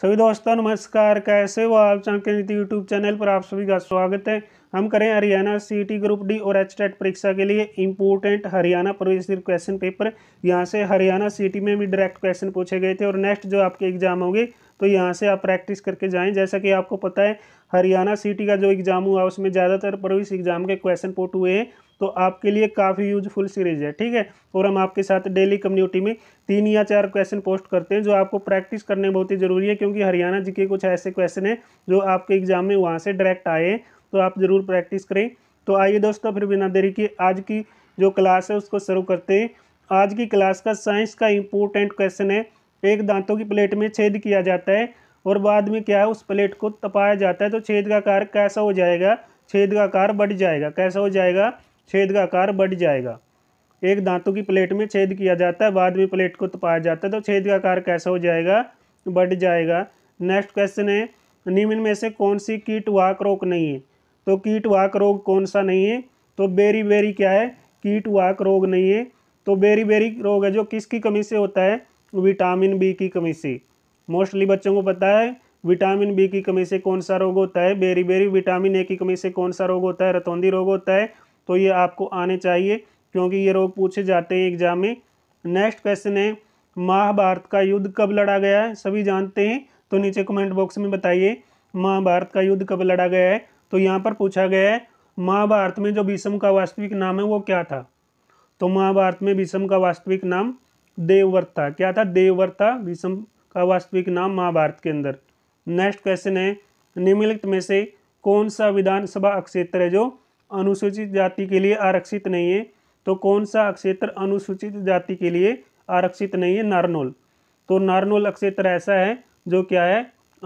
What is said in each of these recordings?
सभी दोस्तों नमस्कार कैसे हो आप चाणक्य नीति यूट्यूब चैनल पर आप सभी का स्वागत है हम करें हरियाणा सीटी ग्रुप डी और एच टेट परीक्षा के लिए इम्पोर्टेंट हरियाणा प्रवेश क्वेश्चन पेपर यहाँ से हरियाणा सिटी में भी डायरेक्ट क्वेश्चन पूछे गए थे और नेक्स्ट जो आपके एग्जाम होंगे तो यहाँ से आप प्रैक्टिस करके जाएं जैसा कि आपको पता है हरियाणा सिटी का जो एग्जाम हुआ उसमें ज़्यादातर प्रवेश एग्जाम के क्वेश्चन पोट हुए हैं तो आपके लिए काफ़ी यूजफुल सीरीज़ है ठीक है और हम आपके साथ डेली कम्युनिटी में तीन या चार क्वेश्चन पोस्ट करते हैं जो आपको प्रैक्टिस करने बहुत ही ज़रूरी है क्योंकि हरियाणा जी के कुछ ऐसे क्वेश्चन हैं जो आपके एग्जाम में वहाँ से डायरेक्ट आए हैं तो आप ज़रूर प्रैक्टिस करें तो आइए दोस्तों फिर बिना देरी के आज की जो क्लास है उसको शुरू करते हैं आज की क्लास का साइंस का इम्पोर्टेंट क्वेश्चन है एक दांतों की प्लेट में छेद किया जाता है और बाद में क्या है उस प्लेट को तपाया जाता है तो छेद का कार्य कैसा हो जाएगा छेद का कार्य बढ़ जाएगा कैसा हो जाएगा छेद का आकार बढ़ जाएगा एक दांतों की प्लेट में छेद किया जाता है बाद में प्लेट को तपाया जाता है तो छेद का आकार कैसा हो जाएगा बढ़ जाएगा नेक्स्ट क्वेश्चन है निम्न में से कौन सी कीट वाक रोग नहीं है तो कीट वाक रोग कौन सा नहीं है तो बेरी बेरी क्या है कीट वाक रोग नहीं है तो बेरी बेरी रोग है जो किसकी कमी से होता है विटामिन बी की कमी से मोस्टली बच्चों को पता है विटामिन बी की कमी से कौन सा रोग होता है बेरी बेरी विटामिन ए की कमी से कौन सा रोग होता है रतौंदी रोग होता है तो ये आपको आने चाहिए क्योंकि ये रोग पूछे जाते हैं एग्जाम में नेक्स्ट क्वेश्चन है महाभारत का युद्ध कब लड़ा गया है सभी जानते हैं तो नीचे कमेंट बॉक्स में बताइए महाभारत का युद्ध कब लड़ा गया है तो यहाँ पर पूछा गया है महाभारत में जो भीषम का वास्तविक नाम है वो क्या था तो महाभारत में भीषम का वास्तविक नाम देवव्रत था क्या था देवव्रत था भीषम का वास्तविक नाम महाभारत के अंदर नेक्स्ट क्वेश्चन है निम्नलिखित में से कौन सा विधानसभा क्षेत्र है जो अनुसूचित जाति के लिए आरक्षित नहीं है तो कौन सा क्षेत्र अनुसूचित जाति के लिए आरक्षित नहीं है नारनोल तो नारनोल क्षेत्र ऐसा है जो क्या है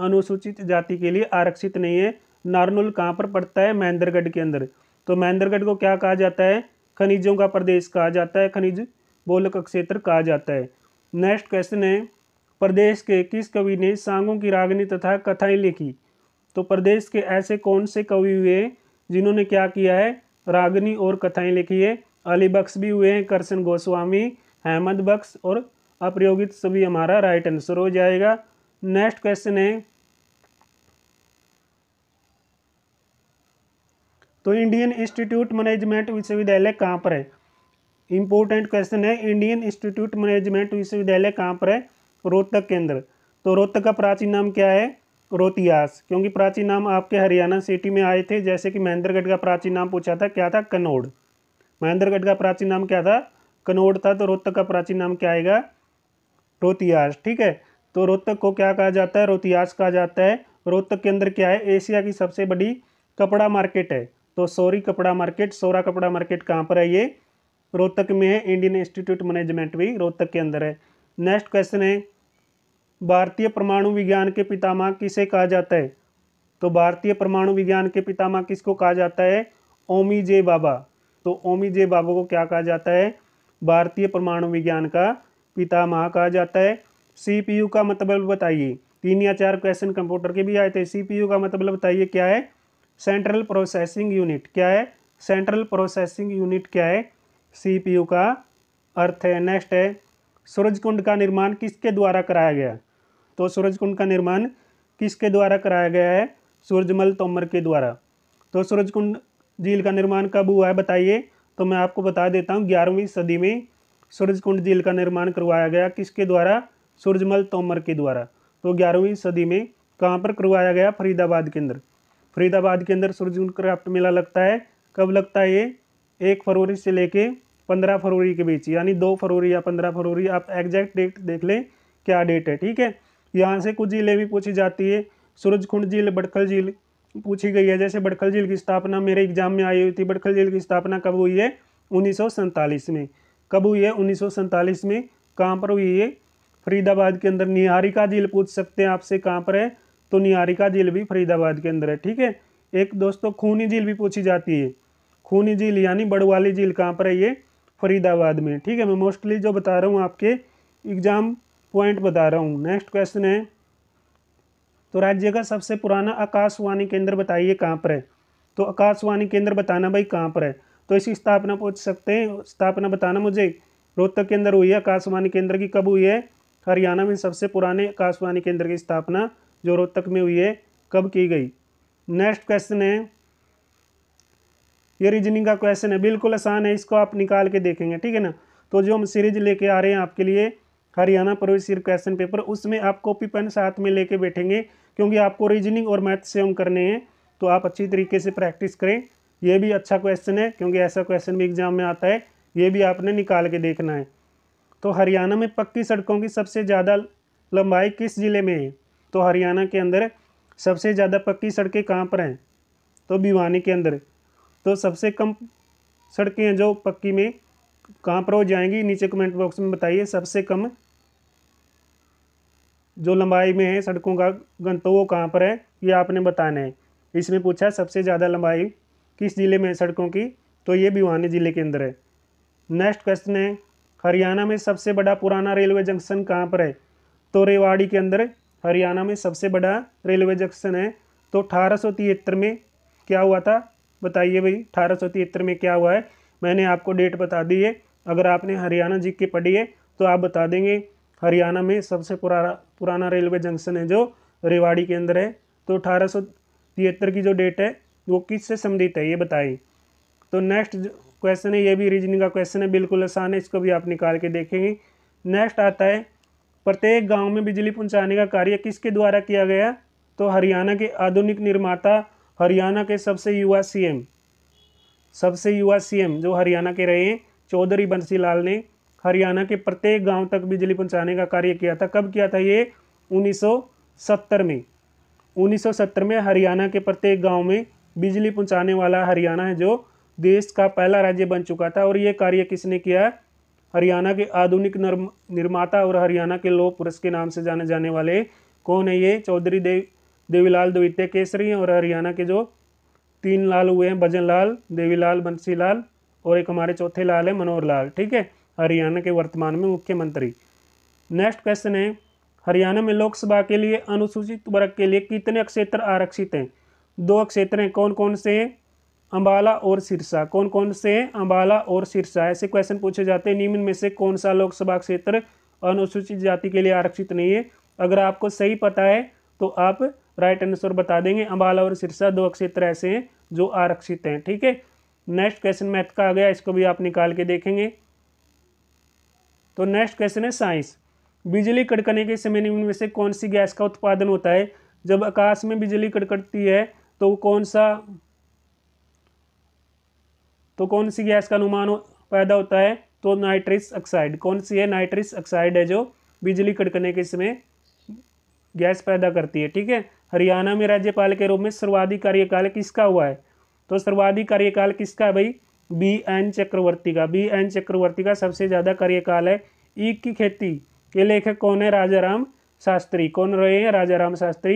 अनुसूचित जाति के लिए आरक्षित नहीं है नारनोल कहाँ पर पड़ता है महेंद्रगढ़ के अंदर तो महेंद्रगढ़ को क्या कहा जाता है खनिजों का प्रदेश कहा जाता है खनिज बोलक क्षेत्र कहा जाता है नेक्स्ट क्वेश्चन है प्रदेश के किस कवि ने सांगों की रागनी तथा कथाएं लिखी तो प्रदेश के ऐसे कौन से कवि हुए जिन्होंने क्या किया है रागनी और कथाएं लिखी है अली बख्श भी हुए हैं करसन गोस्वामी अहमद बख्श और अप्रयोगित सभी हमारा राइट आंसर हो जाएगा नेक्स्ट क्वेश्चन है तो इंडियन इंस्टीट्यूट मैनेजमेंट विश्वविद्यालय कहाँ पर है इंपॉर्टेंट क्वेश्चन है इंडियन इंस्टीट्यूट मैनेजमेंट विश्वविद्यालय कहाँ पर है रोहतक केंद्र तो रोहतक का प्राचीन नाम क्या है रोतियास क्योंकि प्राचीन नाम आपके हरियाणा सिटी में आए थे जैसे कि महेंद्रगढ़ का प्राचीन नाम पूछा था क्या था कनौड़ महेंद्रगढ़ का प्राचीन नाम क्या था कनौड़ था तो रोहतक का प्राचीन नाम क्या आएगा रोतियास ठीक है तो रोहतक को क्या कहा जाता है रोतियास कहा जाता है रोहतक के अंदर क्या है एशिया की सबसे बड़ी कपड़ा मार्केट है तो सोरी कपड़ा मार्केट सोरा कपड़ा मार्केट कहाँ पर है ये रोहतक में है इंडियन इंस्टीट्यूट मैनेजमेंट भी रोहतक के अंदर है नेक्स्ट क्वेश्चन है भारतीय परमाणु विज्ञान के पितामह किसे कहा जाता है तो भारतीय परमाणु विज्ञान के पितामह किसको कहा जाता है ओमी जे बाबा तो ओमी जे बाबा को क्या कहा जाता है भारतीय परमाणु विज्ञान का पितामह कहा जाता है सीपीयू का मतलब बताइए तीन या चार क्वेश्चन कंप्यूटर के भी आए थे सीपीयू का मतलब बताइए क्या है सेंट्रल प्रोसेसिंग यूनिट क्या है सेंट्रल प्रोसेसिंग यूनिट क्या है सीपीयू का अर्थ है नेक्स्ट है सूरज कुंड का निर्माण किसके द्वारा कराया गया तो सूरज कुंड का निर्माण किसके द्वारा कराया गया है सूरजमल तोमर के द्वारा तो सूरज कुंड झील का निर्माण कब हुआ है बताइए तो मैं आपको बता देता हूँ ग्यारहवीं सदी में सूरज कुंड झील का निर्माण करवाया गया किसके द्वारा सूरजमल तोमर के द्वारा तो ग्यारहवीं सदी में कहाँ पर करवाया गया फरीदाबाद के अंदर फरीदाबाद के अंदर सूरज कुंड क्राफ्ट मेला लगता है कब लगता है ये एक फरवरी से लेके पंद्रह फरवरी के बीच यानी दो फरवरी या पंद्रह फरवरी आप एग्जैक्ट डेट देख लें क्या डेट है ठीक है यहाँ से कुछ झीलें भी पूछी जाती है सूरजकुंड झील बड़खल झील पूछी गई है जैसे बड़खल झील की स्थापना मेरे एग्जाम में आई हुई थी बड़खल झील की स्थापना कब हुई है उन्नीस में कब हुई है उन्नीस में कहाँ पर हुई है फरीदाबाद के अंदर निहारिका झील पूछ सकते हैं आपसे कहाँ पर है तो निहारिका झील भी फरीदाबाद के अंदर है ठीक है एक दोस्तों खूनी झील भी पूछी जाती है खूनी झील यानी बड़वाली झील कहाँ पर है ये फरीदाबाद में ठीक है मैं मोस्टली जो बता रहा हूँ आपके एग्ज़ाम पॉइंट बता रहा हूँ नेक्स्ट क्वेश्चन है तो राज्य का सबसे पुराना आकाशवाणी केंद्र बताइए कहाँ पर है तो आकाशवाणी केंद्र बताना भाई कहाँ पर है तो इसकी स्थापना पूछ सकते हैं स्थापना बताना मुझे रोहतक के अंदर हुई है आकाशवाणी केंद्र की कब हुई है हरियाणा में सबसे पुराने आकाशवाणी केंद्र की स्थापना जो रोहतक में हुई है कब की गई नेक्स्ट क्वेश्चन है ये रीजनिंग का क्वेश्चन है बिल्कुल आसान है इसको आप निकाल के देखेंगे ठीक है ना तो जो हम सीरीज लेके आ रहे हैं आपके लिए हरियाणा प्रवेश क्वेश्चन पेपर उसमें आप कॉपी पेन साथ में लेके बैठेंगे क्योंकि आपको रीजनिंग और मैथ सेम करने हैं तो आप अच्छी तरीके से प्रैक्टिस करें ये भी अच्छा क्वेश्चन है क्योंकि ऐसा क्वेश्चन भी एग्जाम में आता है ये भी आपने निकाल के देखना है तो हरियाणा में पक्की सड़कों की सबसे ज़्यादा लंबाई किस ज़िले में है तो हरियाणा के अंदर सबसे ज़्यादा पक्की सड़कें कहाँ पर हैं तो भिवानी के अंदर तो सबसे कम सड़कें हैं जो पक्की में कहाँ पर हो जाएंगी नीचे कमेंट बॉक्स में बताइए सबसे कम जो लंबाई में है सड़कों का गंतव्य तो वो कहाँ पर है ये आपने बताना है इसमें पूछा सबसे ज़्यादा लंबाई किस ज़िले में है सड़कों की तो ये भिवानी ज़िले के अंदर है नेक्स्ट क्वेश्चन है हरियाणा में सबसे बड़ा पुराना रेलवे जंक्शन कहाँ पर है तो रेवाड़ी के अंदर हरियाणा में सबसे बड़ा रेलवे जंक्शन है तो अठारह में क्या हुआ था बताइए भाई अठारह में क्या हुआ है मैंने आपको डेट बता दी है अगर आपने हरियाणा जी के पढ़ी है तो आप बता देंगे हरियाणा में सबसे पुराना पुराना रेलवे जंक्शन है जो रेवाड़ी के अंदर है तो अठारह की जो डेट है वो किस से संबंधित है ये बताइए तो नेक्स्ट क्वेश्चन है ये भी रीजनिंग का क्वेश्चन है बिल्कुल आसान है इसको भी आप निकाल के देखेंगे नेक्स्ट आता है प्रत्येक गांव में बिजली पहुंचाने का कार्य किसके द्वारा किया गया तो हरियाणा के आधुनिक निर्माता हरियाणा के सबसे युवा सीएम सबसे युवा सीएम जो हरियाणा के रहे हैं चौधरी बंसी ने हरियाणा के प्रत्येक गांव तक बिजली पहुंचाने का कार्य किया था कब किया था ये 1970 में 1970 में हरियाणा के प्रत्येक गांव में बिजली पहुंचाने वाला हरियाणा है जो देश का पहला राज्य बन चुका था और ये कार्य किसने किया हरियाणा के आधुनिक निर्माता और हरियाणा के लोह पुरुष के नाम से जाने जाने वाले कौन है ये चौधरी देव देवीलाल द्वितीय केसरी हैं और हरियाणा के जो तीन लाल हुए हैं भजन लाल देवीलाल बंसीलाल और एक हमारे चौथे लाल है मनोहर लाल ठीक है हरियाणा के वर्तमान में मुख्यमंत्री नेक्स्ट क्वेश्चन है हरियाणा में लोकसभा के लिए अनुसूचित वर्ग के लिए कितने क्षेत्र आरक्षित हैं दो क्षेत्र हैं कौन कौन से हैं अम्बाला और सिरसा कौन कौन से अंबाला अम्बाला और सिरसा ऐसे क्वेश्चन पूछे जाते हैं निम्न में से कौन सा लोकसभा क्षेत्र अनुसूचित जाति के लिए आरक्षित नहीं है अगर आपको सही पता है तो आप राइट आंसर बता देंगे अम्बाला और सिरसा दो क्षेत्र ऐसे हैं जो आरक्षित हैं ठीक है नेक्स्ट क्वेश्चन मैथ का आ गया इसको भी आप निकाल के देखेंगे तो नेक्स्ट क्वेश्चन है साइंस बिजली कड़कने के समय निम्न में से कौन सी गैस का उत्पादन होता है जब आकाश में बिजली कड़कती है तो कौन सा तो कौन सी गैस का अनुमान पैदा होता है तो नाइट्रिस ऑक्साइड कौन सी है नाइट्रिस ऑक्साइड है जो बिजली कड़कने के समय गैस पैदा करती है ठीक है हरियाणा में राज्यपाल के रूप में सर्वाधिक कार्यकाल किसका हुआ है तो सर्वाधिक कार्यकाल किसका भाई बी एन चक्रवर्ती का बी एन चक्रवर्ती का सबसे ज़्यादा कार्यकाल है ईख की खेती के लेखक कौन है राजाराम शास्त्री कौन रहे हैं राजाराम शास्त्री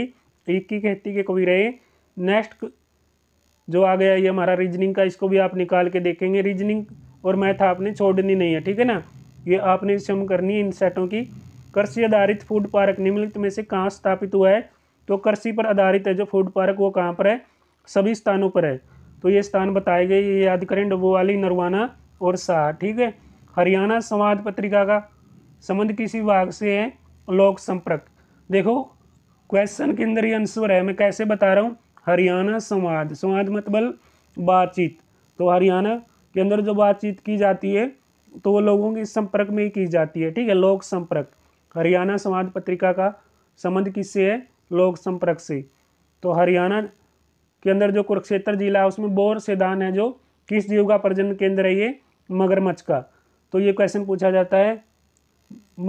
ईख की खेती के कवि रहे नेक्स्ट जो आ गया ये हमारा रीजनिंग का इसको भी आप निकाल के देखेंगे रीजनिंग और मैथ आपने छोड़नी नहीं है ठीक है ना ये आपने स्वयं करनी है इन सेटों की कृषि आधारित फूड पार्क निम्नलिखित में से कहाँ स्थापित हुआ है तो कृषि पर आधारित है जो फूड पार्क वो कहाँ पर है सभी स्थानों पर है तो ये स्थान बताए गए ये याद करें डबोवाली नरवाना और शाह ठीक है हरियाणा संवाद पत्रिका का संबंध किसी विभाग से है लोक संपर्क देखो क्वेश्चन के अंदर ये आंसर है मैं कैसे बता रहा हूँ हरियाणा संवाद संवाद मतलब बातचीत तो हरियाणा के अंदर जो बातचीत की जाती है तो वो लोगों के संपर्क में ही की जाती है ठीक है लोक संपर्क हरियाणा संवाद पत्रिका का संबंध किससे है लोक संपर्क से तो हरियाणा के अंदर जो कुरुक्षेत्र जिला है उसमें बोर सेदान है जो किस जीव का प्रजनन केंद्र है ये मगरमच्छ का तो ये क्वेश्चन पूछा जाता है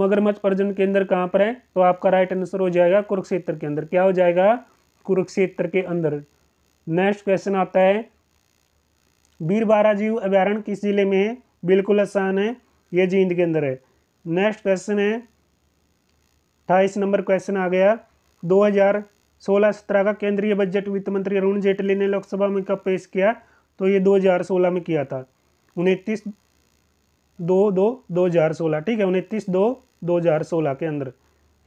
मगरमच्छ प्रजनन केंद्र कहाँ पर है तो आपका राइट आंसर हो जाएगा कुरुक्षेत्र के अंदर क्या हो जाएगा कुरुक्षेत्र के अंदर नेक्स्ट क्वेश्चन आता है बीरबारा जीव अभ्यारण्य किस जिले में है बिल्कुल आसान है ये जींद के अंदर है नेक्स्ट क्वेश्चन है अट्ठाईस नंबर क्वेश्चन आ गया हजार सोलह सत्रह का केंद्रीय बजट वित्त मंत्री अरुण जेटली ने लोकसभा में कब पेश किया तो ये 2016 में किया था उनतीस दो दो दो हज़ार सोलह ठीक है उनतीस दो दो हज़ार सोलह के अंदर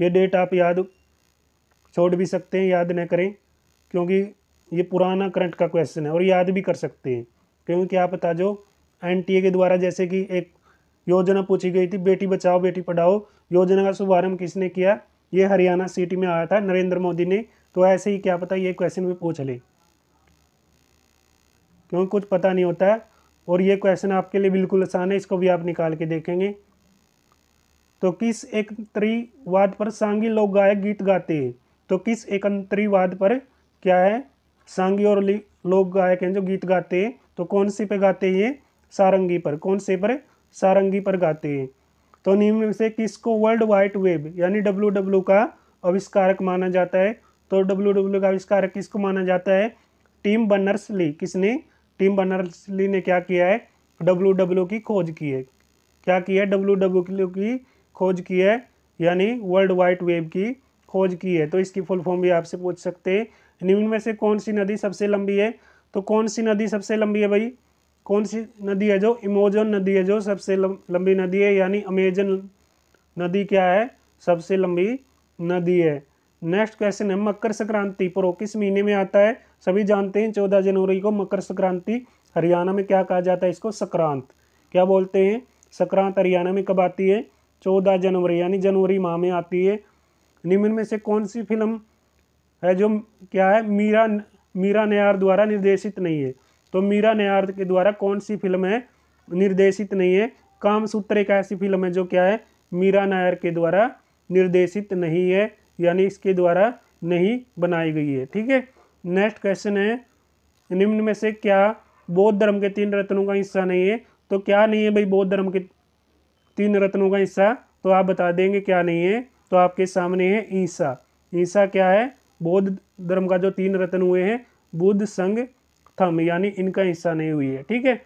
ये डेट आप याद छोड़ भी सकते हैं याद न करें क्योंकि ये पुराना करंट का क्वेश्चन है और याद भी कर सकते हैं क्योंकि क्या पता जो एन के द्वारा जैसे कि एक योजना पूछी गई थी बेटी बचाओ बेटी पढ़ाओ योजना का शुभारंभ किसने किया ये हरियाणा सिटी में आया था नरेंद्र मोदी ने तो ऐसे ही क्या पता ये क्वेश्चन भी पूछ ले क्योंकि कुछ पता नहीं होता है और ये क्वेश्चन आपके लिए बिल्कुल आसान है इसको भी आप निकाल के देखेंगे तो किस एक त्रिवाद पर सांगी लोग गायक गीत गाते हैं तो किस एक अंतरीवाद पर क्या है सांगी और लोग गायक हैं जो गीत गाते हैं तो कौन से पे गाते हैं ये सारंगी पर कौन से पर सारंगी पर गाते हैं तो निम्न से किसको वर्ल्ड वाइड वेब यानी डब्ल्यू डब्ल्यू का आविष्कारक माना जाता है तो डब्ल्यू डब्ल्यू का आविष्कार किसको माना जाता है टीम बनर्स ली किसने टीम बनर्स ली ने क्या किया है डब्ल्यू डब्ल्यू की खोज की है क्या की है डब्ल्यू डब्ल्यू की खोज की है यानी वर्ल्ड वाइड वेब की खोज की है तो इसकी फुल फॉर्म भी आपसे पूछ सकते हैं निम्न में से कौन सी नदी सबसे लंबी है तो कौन सी नदी सबसे लंबी है भाई कौन सी नदी है जो इमोजन नदी है जो सबसे लंबी नदी है यानी अमेजन नदी क्या है सबसे लंबी नदी है नेक्स्ट क्वेश्चन है मकर संक्रांति प्रो किस महीने में आता है सभी जानते हैं चौदह जनवरी को मकर संक्रांति हरियाणा में क्या कहा जाता है इसको संक्रांत क्या बोलते हैं संक्रांत हरियाणा में कब आती है चौदह जनवरी यानी जनवरी माह में आती है निम्न में से कौन सी फिल्म है जो क्या है मीरा मीरा नयार द्वारा निर्देशित नहीं है तो मीरा नयार के द्वारा कौन सी फिल्म है निर्देशित नहीं है कामसूत्र एक ऐसी फिल्म है जो क्या है मीरा नायर के द्वारा निर्देशित नहीं है यानी इसके द्वारा नहीं बनाई गई है ठीक है नेक्स्ट क्वेश्चन है निम्न में से क्या बौद्ध धर्म के तीन रत्नों का हिस्सा नहीं है तो क्या नहीं है भाई बौद्ध धर्म के तीन रत्नों का हिस्सा तो आप बता देंगे क्या नहीं है तो आपके सामने है ईसा ईसा क्या है बौद्ध धर्म का जो तीन रत्न हुए हैं बुद्ध संघ थम यानी इनका हिस्सा नहीं हुई है ठीक है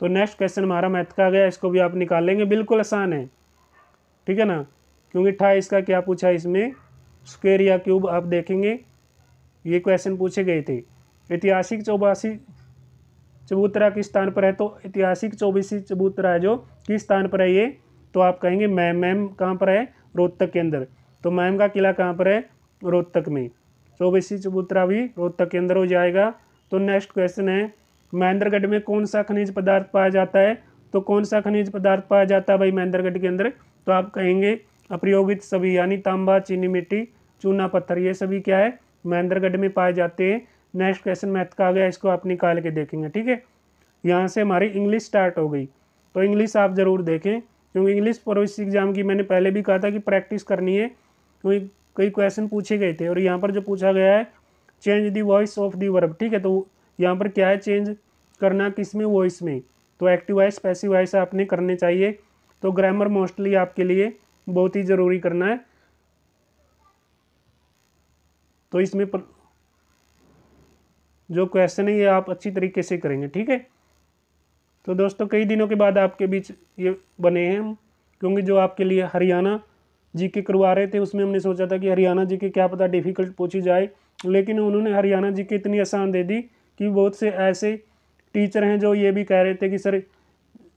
तो नेक्स्ट क्वेश्चन हमारा मैथ का गया इसको भी आप निकाल लेंगे बिल्कुल आसान है ठीक है ना क्योंकि था का क्या पूछा इसमें स्क्वेयर या क्यूब आप देखेंगे ये क्वेश्चन पूछे गए थे ऐतिहासिक चौबासी चबूतरा किस स्थान पर है तो ऐतिहासिक चौबीसी चबूतरा है जो किस स्थान पर है ये तो आप कहेंगे मैम मैम कहाँ पर है रोहतक के अंदर तो मैम का किला कहाँ पर है रोहतक में चौबीसी चबूतरा भी रोहतक के अंदर हो जाएगा तो नेक्स्ट क्वेश्चन है महेंद्रगढ़ में कौन सा खनिज पदार्थ पाया जाता है तो कौन सा खनिज पदार्थ पाया जाता है भाई महेंद्रगढ़ के अंदर तो आप कहेंगे अप्रयोगित सभी यानी तांबा चीनी मिट्टी चूना पत्थर ये सभी क्या है महेंद्रगढ़ में पाए जाते हैं नेक्स्ट क्वेश्चन मैथ का आ गया इसको आप निकाल के देखेंगे ठीक है यहाँ से हमारी इंग्लिश स्टार्ट हो गई तो इंग्लिश आप ज़रूर देखें क्योंकि इंग्लिश प्रवेश एग्जाम की मैंने पहले भी कहा था कि प्रैक्टिस करनी है क्योंकि कई क्वेश्चन पूछे गए थे और यहाँ पर जो पूछा गया है change the voice of the verb ठीक है तो यहाँ पर क्या है चेंज करना किस में वॉइस में तो एक्टिव वॉइस पैसिव वॉइस आपने करने चाहिए तो ग्रामर मोस्टली आपके लिए बहुत ही ज़रूरी करना है तो इसमें पर... जो क्वेश्चन है ये आप अच्छी तरीके से करेंगे ठीक है तो दोस्तों कई दिनों के बाद आपके बीच ये बने हैं हम क्योंकि जो आपके लिए हरियाणा जी के करवा रहे थे उसमें हमने सोचा था कि हरियाणा जी के क्या पता डिफ़िकल्ट पूछी जाए लेकिन उन्होंने हरियाणा जी के इतनी आसान दे दी कि बहुत से ऐसे टीचर हैं जो ये भी कह रहे थे कि सर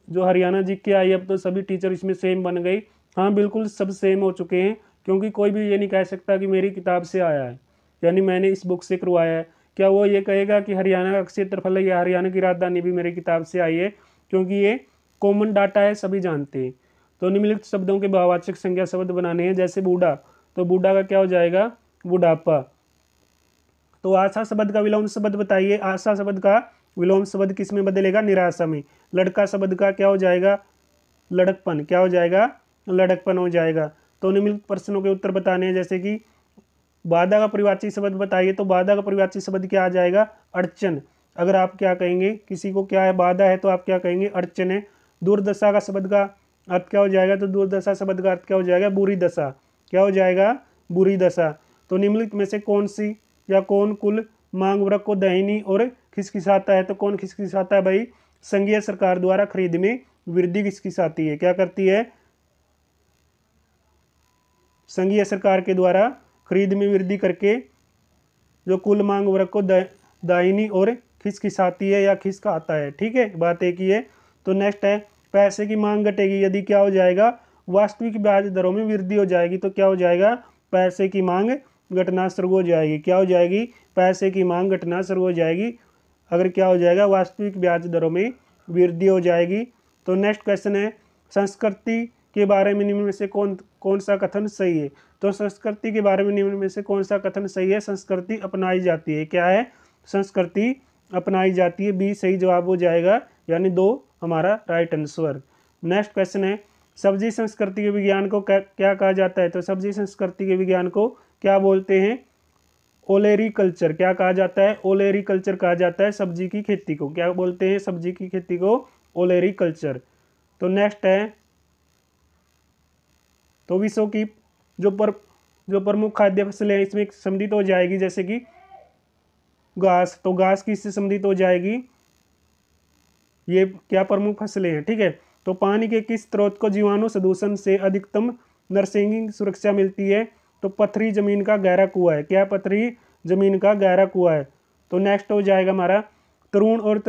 जो हरियाणा जी के आई अब तो सभी टीचर इसमें सेम बन गई हाँ बिल्कुल सब सेम हो चुके हैं क्योंकि कोई भी ये नहीं कह सकता कि मेरी किताब से आया है यानी मैंने इस बुक से करवाया है क्या वो ये कहेगा कि हरियाणा का क्षेत्रफल या हरियाणा की राजधानी भी मेरी किताब से आई है क्योंकि ये कॉमन डाटा है सभी जानते हैं तो निम्नलिखित शब्दों के भावाचक संज्ञा शब्द बनाने हैं जैसे बूढ़ा तो बूढ़ा का क्या हो जाएगा बुढ़ापा तो आशा शब्द का विलोम शब्द बताइए आशा शब्द का विलोम शब्द किस में बदलेगा निराशा में लड़का शब्द का क्या हो जाएगा लड़कपन क्या हो जाएगा लड़कपन हो जाएगा तो निम्नलिखित प्रश्नों के उत्तर बताने हैं जैसे कि बाधा का परिवाची शब्द बताइए तो बाधा का परिवाची शब्द क्या आ जाएगा अड़चन अगर आप क्या कहेंगे किसी को क्या है बाधा है तो आप क्या कहेंगे अड़चन है दुर्दशा का शब्द का अर्थ क्या हो जाएगा तो दुर्दशा शब्द का अर्थ क्या हो जाएगा बुरी दशा क्या हो जाएगा बुरी दशा तो निम्नलिखित में से कौन सी या कौन कुल मांग वर्ग को दहनी और खिसखिसाता है तो कौन खिसखिसाता है भाई संघीय सरकार द्वारा खरीद में वृद्धि किसकी साथी है क्या करती है संघीय सरकार के द्वारा खरीद में वृद्धि करके जो कुल मांग वर्ग को दायनी और खिसखिसाती है या खिसकाता है ठीक है बात एक ही है तो नेक्स्ट है पैसे की मांग घटेगी यदि क्या हो जाएगा वास्तविक ब्याज दरों में वृद्धि हो जाएगी तो क्या हो जाएगा पैसे की मांग घटना शुरू हो जाएगी क्या हो जाएगी पैसे की मांग घटना शुरू हो जाएगी अगर क्या हो जाएगा वास्तविक ब्याज दरों में वृद्धि हो जाएगी तो नेक्स्ट क्वेश्चन है संस्कृति के बारे में निम्न में से कौन कौन सा कथन सही है तो संस्कृति के बारे में निम्न में से कौन सा कथन सही है संस्कृति अपनाई जाती है क्या है संस्कृति अपनाई जाती है बी सही जवाब हो जाएगा यानी दो हमारा राइट आंसर नेक्स्ट क्वेश्चन है सब्जी संस्कृति के विज्ञान को क्या कहा जाता है तो सब्जी संस्कृति के विज्ञान को क्या बोलते हैं ओलेरी कल्चर क्या कहा जाता है ओलेरी कल्चर कहा जाता है सब्जी की खेती को क्या बोलते हैं सब्जी की खेती को ओलेरी कल्चर तो नेक्स्ट है तो विश्व की जो पर जो प्रमुख खाद्य फसलें हैं इसमें सम्मिलित हो जाएगी जैसे कि घास तो घास की इससे सम्मिलित हो जाएगी ये क्या प्रमुख फसलें हैं ठीक है तो पानी के किस स्रोत को जीवाणु सदूषण से अधिकतम नर्सिंग सुरक्षा मिलती है तो पथरी जमीन का गहरा कुआ है क्या पथरी जमीन का गहरा कुआ है तो नेक्स्ट हो जाएगा हमारा तरुण और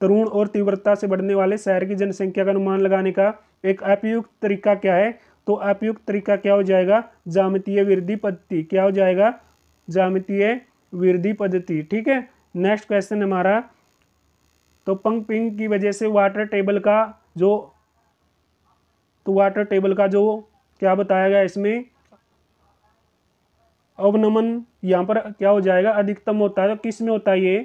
तरुण और तीव्रता से बढ़ने वाले शहर की जनसंख्या का अनुमान लगाने का एक अपयुक्त तरीका क्या है तो अपयुक्त तरीका क्या हो जाएगा जामतीय वृद्धि पद्धति क्या हो जाएगा जामतीय वृद्धि पद्धति ठीक है नेक्स्ट क्वेश्चन हमारा तो पंग पिंग की वजह से वाटर टेबल का जो तो वाटर टेबल का जो क्या बताया गया इसमें अवनमन यहाँ पर क्या हो जाएगा अधिकतम होता है तो किस में होता है ये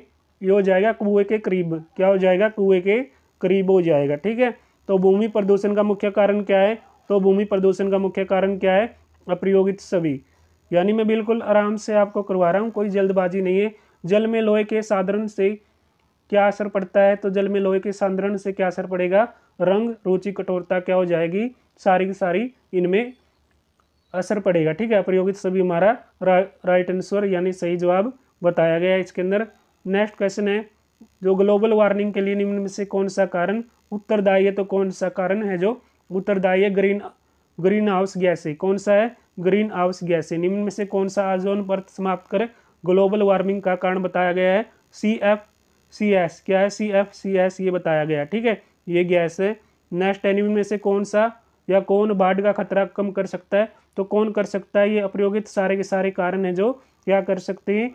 ये हो जाएगा कुएँ के करीब क्या हो जाएगा कुएँ के करीब हो जाएगा ठीक है तो भूमि प्रदूषण का मुख्य कारण क्या है तो भूमि प्रदूषण का मुख्य कारण क्या है अप्रयोगित सभी यानी मैं बिल्कुल आराम से आपको करवा रहा हूँ कोई जल्दबाजी नहीं है जल में लोहे के साधारण से क्या असर पड़ता है तो जल में लोहे के साधारण से क्या असर पड़ेगा रंग रुचि कठोरता क्या हो जाएगी सारी की सारी इनमें असर पड़ेगा ठीक है अप्रयोगित सभी हमारा रा, राइट आंसर यानी सही जवाब बताया गया है इसके अंदर नेक्स्ट क्वेश्चन है जो ग्लोबल वार्मिंग के लिए निम्न में से कौन सा कारण उत्तरदायी है तो कौन सा कारण है जो उत्तरदायी है ग्रीन ग्रीन हाउस गैस है कौन सा है ग्रीन हाउस गैस है निम्न में से कौन सा आजोन परत समाप्त कर ग्लोबल वार्मिंग का कारण बताया गया है सी एफ सी एस क्या है सी एफ सी एस ये बताया गया ठीक है ये गैस है नेक्स्ट एनिमी में से कौन सा या कौन बाढ़ का खतरा कम कर सकता है तो कौन कर सकता है ये अप्रयोगित सारे के सारे कारण हैं जो क्या कर सकते हैं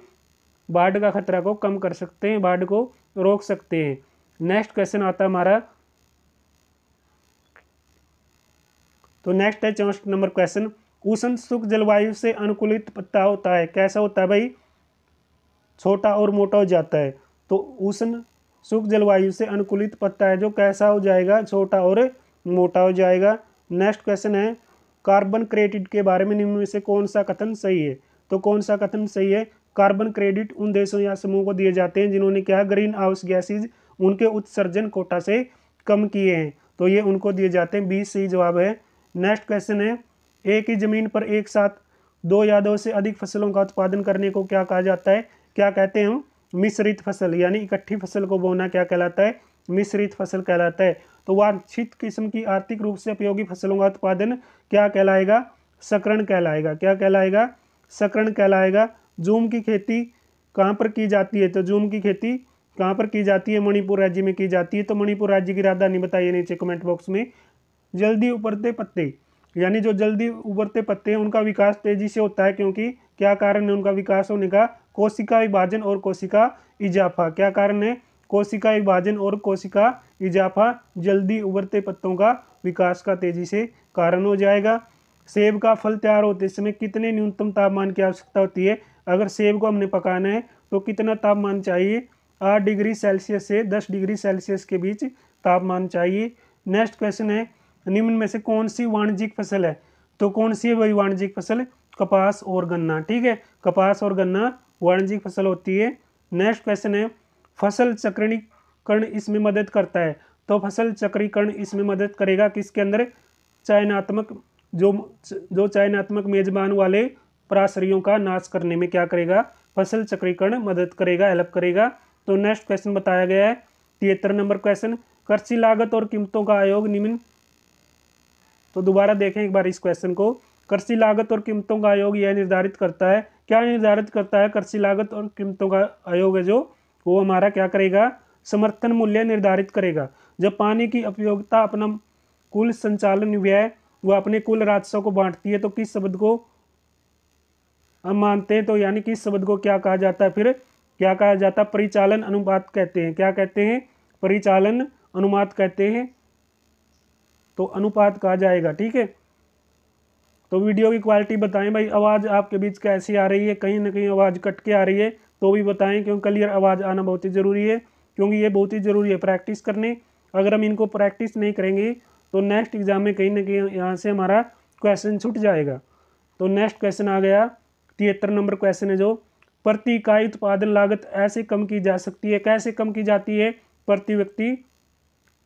बाढ़ का खतरा को कम कर सकते हैं बाढ़ को रोक सकते हैं नेक्स्ट क्वेश्चन आता है हमारा तो नेक्स्ट है चौसठ नंबर क्वेश्चन उष्ण सुख जलवायु से अनुकूलित पत्ता होता है कैसा होता है भाई छोटा और मोटा हो जाता है तो उष्ण सुख जलवायु से अनुकूलित पत्ता है जो कैसा हो जाएगा छोटा और मोटा हो जाएगा नेक्स्ट क्वेश्चन है कार्बन क्रेडिट के बारे में निम्न में से कौन सा कथन सही है तो कौन सा कथन सही है कार्बन क्रेडिट उन देशों या समूह को दिए जाते हैं जिन्होंने क्या ग्रीन हाउस गैसेज उनके उत्सर्जन कोटा से कम किए हैं तो ये उनको दिए जाते हैं बीस सही जवाब है नेक्स्ट क्वेश्चन है एक ही जमीन पर एक साथ दो या दो से अधिक फसलों का उत्पादन करने को क्या कहा जाता है क्या कहते हैं मिश्रित फसल यानी इकट्ठी फसल को बोना क्या कहलाता है मिश्रित फसल कहलाता है तो वांछित किस्म की आर्थिक रूप से उपयोगी फसलों का उत्पादन क्या कहलाएगा सकरण कहलाएगा क्या कहलाएगा सकरण कहलाएगा जूम की खेती कहाँ पर की जाती है तो जूम की खेती कहाँ पर की जाती है मणिपुर राज्य में की जाती है तो मणिपुर राज्य की राजधानी बताइए नीचे कमेंट बॉक्स में जल्दी उबरते पत्ते यानी जो जल्दी उबरते पत्ते हैं उनका विकास तेजी से होता है क्योंकि क्या कारण है उनका विकास होने का कोशिका विभाजन और कोशिका इजाफा क्या कारण है कोशिका विभाजन और कोशिका इजाफा जल्दी उबरते पत्तों का विकास का तेजी से कारण हो जाएगा सेब का फल तैयार होते समय कितने न्यूनतम तापमान की आवश्यकता होती है अगर सेब को हमने पकाना है तो कितना तापमान चाहिए आठ डिग्री सेल्सियस से दस डिग्री सेल्सियस के बीच तापमान चाहिए नेक्स्ट क्वेश्चन है निम्न में से कौन सी वाणिज्यिक फसल है तो कौन सी है वही वाणिज्यिक फसल कपास और गन्ना ठीक है कपास और गन्ना वाणिज्यिक फसल होती है नेक्स्ट क्वेश्चन है फसल चक्रणीकरण इसमें मदद करता है तो फसल चक्रीकरण इसमें मदद करेगा किसके अंदर चयनात्मक जो जो चयनात्मक मेजबान वाले पराशरियों का नाश करने में क्या करेगा फसल चक्रीकरण मदद करेगा हेल्प करेगा तो नेक्स्ट क्वेश्चन बताया गया है तिहत्तर नंबर क्वेश्चन कृषि लागत और कीमतों का आयोग निम्न तो दोबारा देखें एक बार इस क्वेश्चन को कृषि लागत और कीमतों का आयोग यह निर्धारित करता है क्या निर्धारित करता है कृषि लागत और कीमतों का आयोग है जो वो हमारा क्या करेगा समर्थन मूल्य निर्धारित करेगा जब पानी की उपयोगिता अपना कुल संचालन व्यय वह अपने कुल राजस्व को बांटती है तो किस शब्द को हम मानते हैं तो यानी कि इस शब्द को क्या कहा जाता है फिर क्या कहा जाता है परिचालन अनुपात कहते हैं क्या कहते हैं परिचालन अनुपात कहते हैं तो अनुपात कहा जाएगा ठीक है तो वीडियो की क्वालिटी बताएं भाई आवाज़ आपके बीच कैसी आ रही है कहीं ना कहीं आवाज़ कट के आ रही है तो भी बताएं क्योंकि क्लियर आवाज़ आना बहुत ही ज़रूरी है क्योंकि ये बहुत ही ज़रूरी है प्रैक्टिस करने अगर हम इनको प्रैक्टिस नहीं करेंगे तो नेक्स्ट एग्ज़ाम में कहीं ना कहीं यहाँ से हमारा क्वेश्चन छूट जाएगा तो नेक्स्ट क्वेश्चन आ गया तिहत्तर नंबर क्वेश्चन है जो प्रति इकाई उत्पादन लागत ऐसे कम की जा सकती है कैसे कम की जाती है प्रति व्यक्ति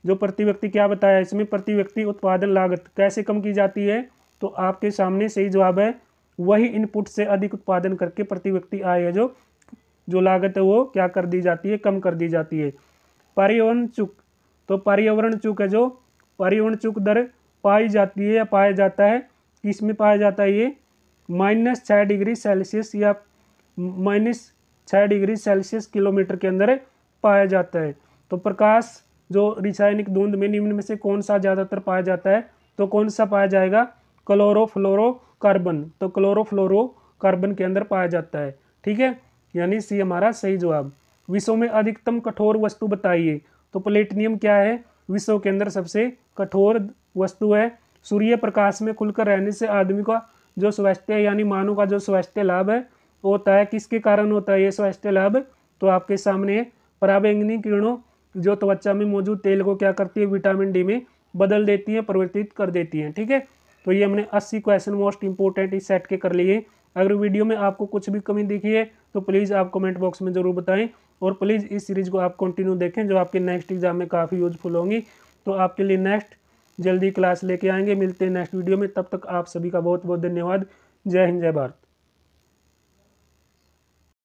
जो प्रति व्यक्ति क्या बताया इसमें प्रति व्यक्ति उत्पादन लागत कैसे कम की जाती है तो आपके सामने सही जवाब है वही इनपुट से अधिक उत्पादन करके प्रति व्यक्ति आय है जो जो लागत है वो क्या कर दी जाती है कम कर दी जाती है पर्यावरण चुक तो पर्यावरण चुक है जो पर्यावरण चुक दर पाई जाती है या पाया जाता है किसमें पाया जाता है ये माइनस छः डिग्री सेल्सियस या माइनस छः डिग्री सेल्सियस किलोमीटर के अंदर पाया जाता है तो प्रकाश जो रासायनिक धुंध में निम्न में से कौन सा ज़्यादातर पाया जाता है तो कौन सा पाया जाएगा क्लोरोफ्लोरो कार्बन तो क्लोरोफ्लोरो कार्बन के अंदर पाया जाता है ठीक है यानी सी हमारा सही जवाब विश्व में अधिकतम कठोर वस्तु बताइए तो प्लेटिनियम क्या है विश्व के अंदर सबसे कठोर वस्तु है सूर्य प्रकाश में खुलकर रहने से आदमी का जो स्वास्थ्य यानी मानव का जो स्वास्थ्य लाभ है वो होता है किसके कारण होता है ये स्वास्थ्य लाभ तो आपके सामने पराबैंगनी किरणों जो त्वचा में मौजूद तेल को क्या करती है विटामिन डी में बदल देती है परिवर्तित कर देती हैं ठीक है तो ये हमने 80 क्वेश्चन मोस्ट इंपॉर्टेंट इस सेट के कर लिए अगर वीडियो में आपको कुछ भी कमी दिखी है तो प्लीज़ आप कमेंट बॉक्स में ज़रूर बताएं और प्लीज़ इस सीरीज़ को आप कंटिन्यू देखें जो आपके नेक्स्ट एग्जाम में काफ़ी यूजफुल होंगी तो आपके लिए नेक्स्ट जल्दी क्लास लेके आएंगे मिलते हैं नेक्स्ट वीडियो में तब तक आप सभी का बहुत बहुत धन्यवाद जय हिंद जय भारत